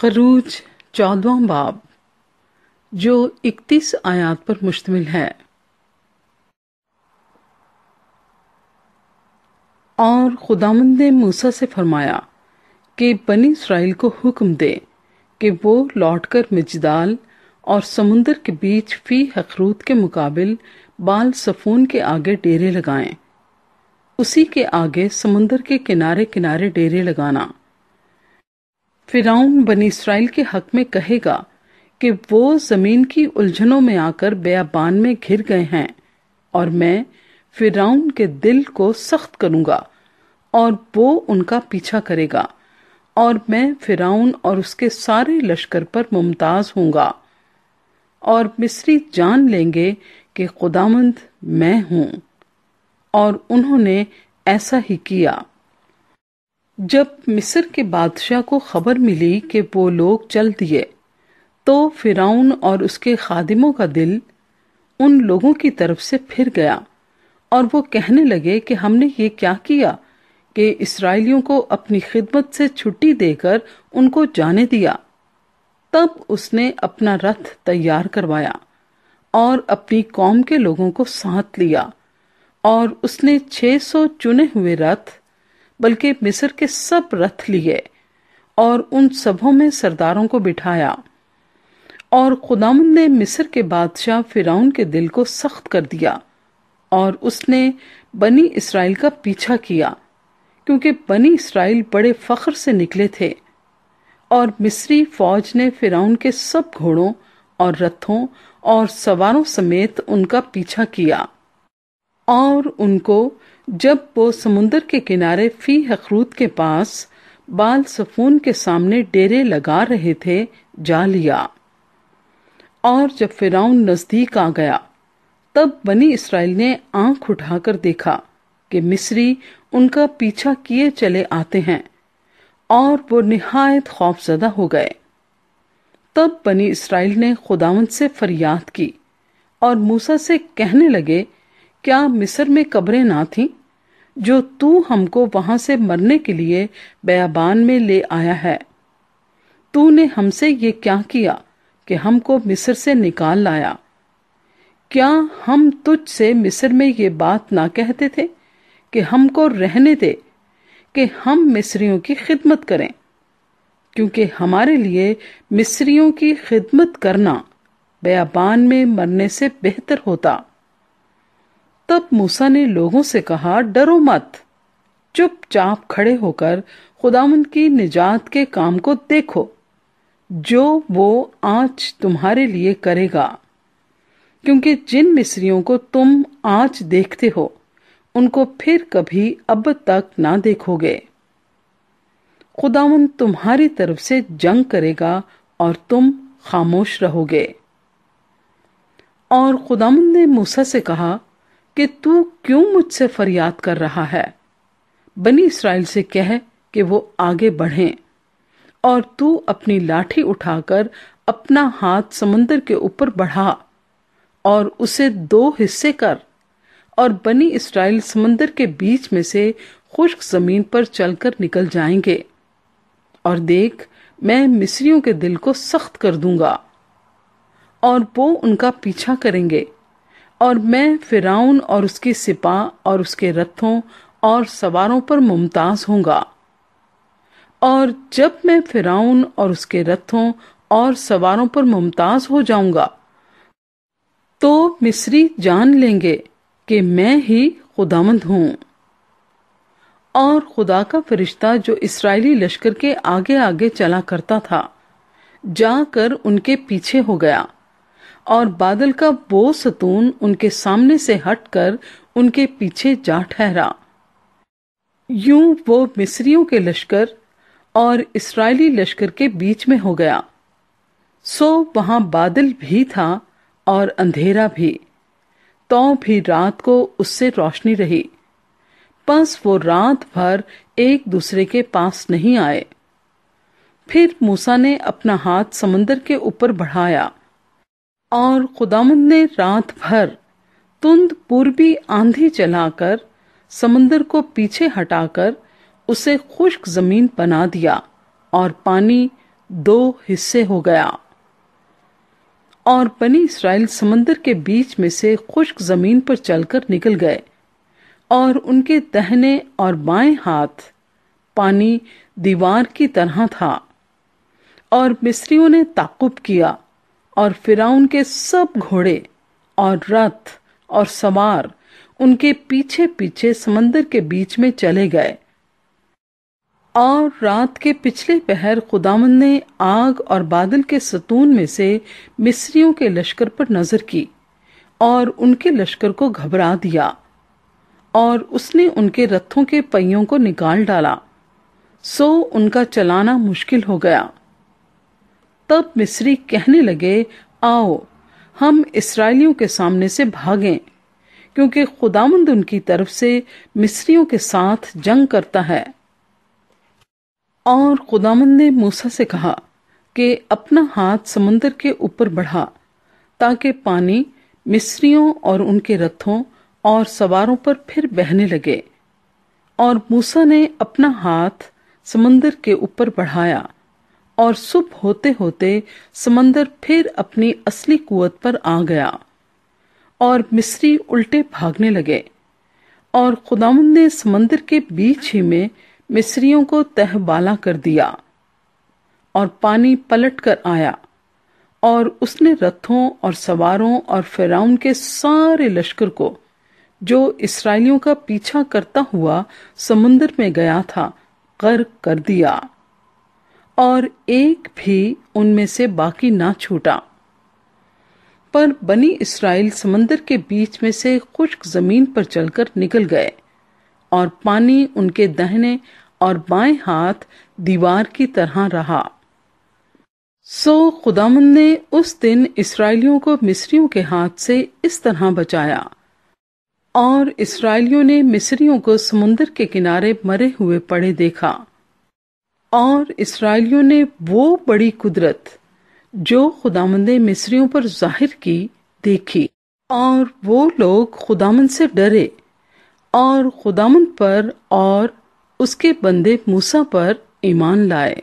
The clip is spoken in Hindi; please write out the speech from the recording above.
खरूज चौदवा बाब जो इकतीस आयात पर मुश्तमिल है और खुदामंद ने मूसा से फरमाया कि बनी इसराइल को हुक्म दे कि वो लौटकर मिजदाल और समुन्दर के बीच फी हखरूत के मुकाबल बाल सफून के आगे डेरे लगाएं उसी के आगे समुंदर के किनारे किनारे डेरे लगाना फिराउन बनी इसराइल के हक में कहेगा कि वो जमीन की उलझनों में आकर बेबान में घिर गए हैं और मैं फिराउन के दिल को सख्त करूंगा और वो उनका पीछा करेगा और मैं फिराउन और उसके सारे लश्कर पर मुमताज होऊंगा और मिस्री जान लेंगे कि खुदामंद मैं हूं और उन्होंने ऐसा ही किया जब मिस्र के बादशाह को खबर मिली कि वो लोग चल दिए तो फिराउन और उसके खादिमों का दिल उन लोगों की तरफ से फिर गया और वो कहने लगे कि हमने ये क्या किया कि इसराइलियों को अपनी खिदमत से छुट्टी देकर उनको जाने दिया तब उसने अपना रथ तैयार करवाया और अपनी कौम के लोगों को साथ लिया और उसने 600 चुने हुए रथ बल्कि मिस्र के सब रथ लिए और उन सबों में सरदारों को बिठाया और खुदाम ने मिस्र के बादशाह फिराउन के दिल को सख्त कर दिया और उसने बनी इसराइल का पीछा किया क्योंकि बनी इसराइल बड़े फख्र से निकले थे और मिस्री फौज ने फिराउन के सब घोड़ों और रथों और सवारों समेत उनका पीछा किया और उनको जब वो समुन्दर के किनारे फी हखरूत के पास बाल सफून के सामने डेरे लगा रहे थे जा लिया और जब फिराउन नज़दीक आ गया तब बनी इसराइल ने आंख उठाकर देखा कि मिस्री उनका पीछा किए चले आते हैं और वो निहायत खौफजदा हो गए तब बनी इसराइल ने खुदावन से फरियाद की और मूसा से कहने लगे क्या मिस्र में कब्रें ना थीं जो तू हमको वहां से मरने के लिए बयाबान में ले आया है तूने हमसे ये क्या किया कि हमको मिस्र से निकाल लाया क्या हम तुझ से मिस्र में ये बात ना कहते थे कि हमको रहने दे कि हम मिस्रियों की खिदमत करें क्योंकि हमारे लिए मिस्रियों की खिदमत करना बयाबान में मरने से बेहतर होता तब मूसा ने लोगों से कहा डरो मत चुपचाप खड़े होकर खुदावंद की निजात के काम को देखो जो वो आज तुम्हारे लिए करेगा क्योंकि जिन मिस्रियों को तुम आज देखते हो उनको फिर कभी अब तक ना देखोगे खुदावन तुम्हारी तरफ से जंग करेगा और तुम खामोश रहोगे और खुदामन ने मूसा से कहा कि तू क्यों मुझसे फरियाद कर रहा है बनी इसराइल से कह कि वो आगे बढ़ें और तू अपनी लाठी उठाकर अपना हाथ समुंदर के ऊपर बढ़ा और उसे दो हिस्से कर और बनी इसराइल समुंदर के बीच में से खुश्क जमीन पर चलकर निकल जाएंगे और देख मैं मिस्रियों के दिल को सख्त कर दूंगा और वो उनका पीछा करेंगे और मैं फिराउन और उसके सिपा और उसके रथों और सवारों पर मुमताज होऊंगा और जब मैं फिराउन और उसके रथों और सवारों पर मुमताज हो जाऊंगा तो मिस्री जान लेंगे कि मैं ही खुदामंद हूं और खुदा का फरिश्ता जो इसराइली लश्कर के आगे आगे चला करता था जाकर उनके पीछे हो गया और बादल का वो सतून उनके सामने से हटकर उनके पीछे जा ठहरा यूं वो मिस्रियों के लश्कर और इसराइली लश्कर के बीच में हो गया सो वहां बादल भी था और अंधेरा भी तो भी रात को उससे रोशनी रही बस वो रात भर एक दूसरे के पास नहीं आए फिर मूसा ने अपना हाथ समंदर के ऊपर बढ़ाया और खुदामंद ने रात भर तुंद पूर्वी आंधी चलाकर समुंदर को पीछे हटाकर उसे खुश्क जमीन बना दिया और पानी दो हिस्से हो गया और बनी इसराइल समंदर के बीच में से खुश्क जमीन पर चलकर निकल गए और उनके दहने और बाएं हाथ पानी दीवार की तरह था और मिस्रियों ने ताकुब किया और फिराउन के सब घोड़े और रथ और सवार उनके पीछे पीछे समंदर के बीच में चले गए और रात के पिछले पहर खुदावन ने आग और बादल के सतून में से मिस्रियों के लश्कर पर नजर की और उनके लश्कर को घबरा दिया और उसने उनके रथों के पहियों को निकाल डाला सो उनका चलाना मुश्किल हो गया तब मिस्री कहने लगे आओ हम इसराइलियों के सामने से भागें क्योंकि खुदामंद उनकी तरफ से मिस्रियों के साथ जंग करता है और खुदामंद ने मूसा से कहा कि अपना हाथ समुंदर के ऊपर बढ़ा ताकि पानी मिस्रियों और उनके रथों और सवारों पर फिर बहने लगे और मूसा ने अपना हाथ समुन्दर के ऊपर बढ़ाया और सुबह होते होते समंदर फिर अपनी असली कुत पर आ गया और मिस्री उल्टे भागने लगे और खुदाम ने समंदर के बीच ही में मिस्रियों को तहबाला कर दिया और पानी पलट कर आया और उसने रथों और सवारों और फेराउन के सारे लश्कर को जो इसराइलियों का पीछा करता हुआ समुन्द्र में गया था गर्क कर दिया और एक भी उनमें से बाकी ना छूटा पर बनी इसराइल समंदर के बीच में से खुश्क जमीन पर चलकर निकल गए और पानी उनके दहने और बाएं हाथ दीवार की तरह रहा सो खुदाम ने उस दिन इसराइलियों को मिस्रियों के हाथ से इस तरह बचाया और इसराइलियों ने मिस्रियों को समुन्दर के किनारे मरे हुए पड़े देखा और इसराइलियों ने वो बड़ी कुदरत जो खुदामंद मिस्रियों पर जाहिर की देखी और वो लोग खुदामंद से डरे और खुदामंद पर और उसके बंदे मूसा पर ईमान लाए